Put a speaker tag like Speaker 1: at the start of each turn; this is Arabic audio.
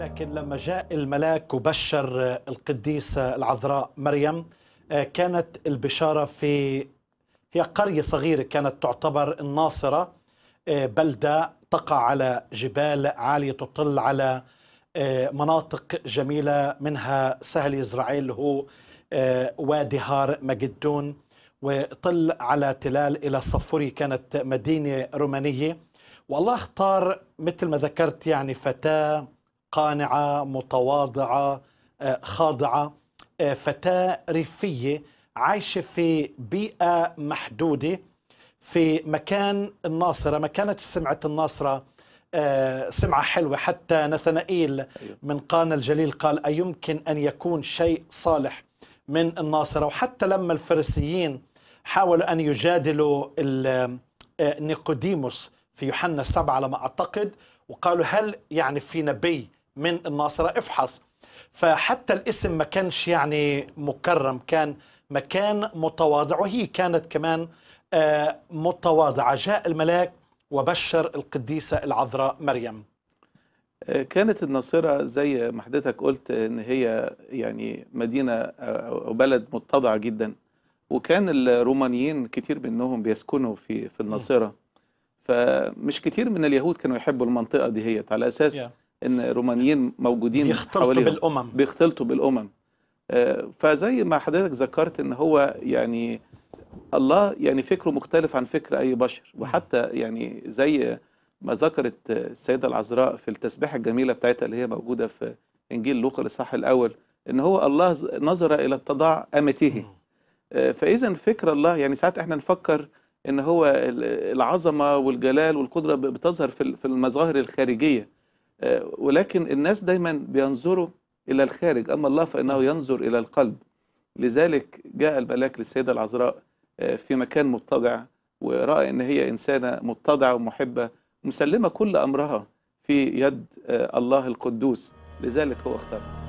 Speaker 1: لكن لما جاء الملاك وبشر القديسة العذراء مريم آه، كانت البشارة في هي قرية صغيرة كانت تعتبر الناصرة آه، بلدة تقع على جبال عالية تطل على آه، مناطق جميلة منها سهل إسرائيل اللي هو وادي هار مجدون وطل على تلال إلى صفوري كانت مدينة رومانية والله اختار مثل ما ذكرت يعني فتاة قانعه متواضعه آه، خاضعه آه، فتاه ريفيه عايشه في بيئه محدوده في مكان الناصره ما كانت سمعه الناصره آه، سمعه حلوه حتى نثنائيل أيوة. من قانا الجليل قال ايمكن ان يكون شيء صالح من الناصره وحتى لما الفرسيين حاولوا ان يجادلوا نيقوديموس في يوحنا السبعة على ما أعتقد وقالوا هل يعني في نبي من الناصرة افحص فحتى الاسم ما كانش يعني مكرم كان مكان متواضع وهي كانت كمان آه، متواضعة جاء الملاك وبشر القديسة العذراء مريم
Speaker 2: آه، كانت الناصرة زي ما حضرتك قلت إن هي يعني مدينة آه، أو بلد متضعة جدا وكان الرومانيين كتير منهم بيسكنوا في في الناصرة فمش كتير من اليهود كانوا يحبوا المنطقة دي هيت على أساس yeah. ان رومانيين موجودين بيختلطوا حواليهم بالامم بيختلطوا بالامم آه، فزي ما حضرتك ذكرت ان هو يعني الله يعني فكره مختلف عن فكر اي بشر وحتى يعني زي ما ذكرت السيده العذراء في التسبيحه الجميله بتاعتها اللي هي موجوده في انجيل لوقا الاصحاح الاول ان هو الله نظر الى اتضاع امته آه، فاذا فكر الله يعني ساعات احنا نفكر ان هو العظمه والجلال والقدره بتظهر في المظاهر الخارجيه آه، ولكن الناس دايما بينظروا إلى الخارج أما الله فإنه ينظر إلى القلب لذلك جاء الملاك للسيدة العذراء آه، في مكان مضطجع ورأى إن هي إنسانة متضعة ومحبة مسلمة كل أمرها في يد آه، الله القدوس لذلك هو اختارها